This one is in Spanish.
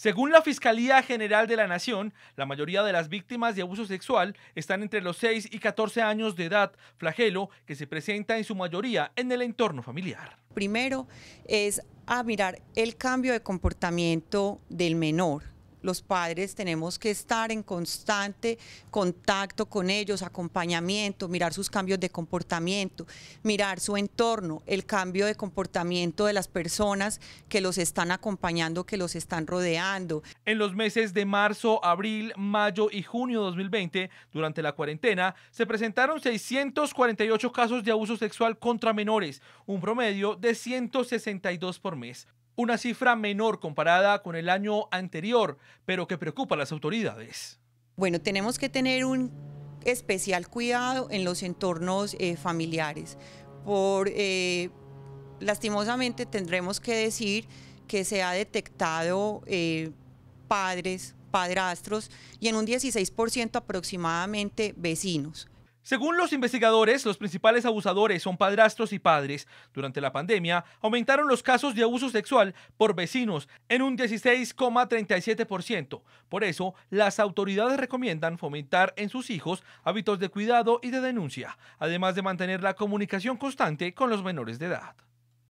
Según la Fiscalía General de la Nación, la mayoría de las víctimas de abuso sexual están entre los 6 y 14 años de edad, flagelo que se presenta en su mayoría en el entorno familiar. Primero es a mirar el cambio de comportamiento del menor los padres tenemos que estar en constante contacto con ellos, acompañamiento, mirar sus cambios de comportamiento, mirar su entorno, el cambio de comportamiento de las personas que los están acompañando, que los están rodeando. En los meses de marzo, abril, mayo y junio de 2020, durante la cuarentena, se presentaron 648 casos de abuso sexual contra menores, un promedio de 162 por mes una cifra menor comparada con el año anterior, pero que preocupa a las autoridades. Bueno, tenemos que tener un especial cuidado en los entornos eh, familiares. Por, eh, lastimosamente tendremos que decir que se ha detectado eh, padres, padrastros y en un 16% aproximadamente vecinos. Según los investigadores, los principales abusadores son padrastros y padres. Durante la pandemia, aumentaron los casos de abuso sexual por vecinos en un 16,37%. Por eso, las autoridades recomiendan fomentar en sus hijos hábitos de cuidado y de denuncia, además de mantener la comunicación constante con los menores de edad.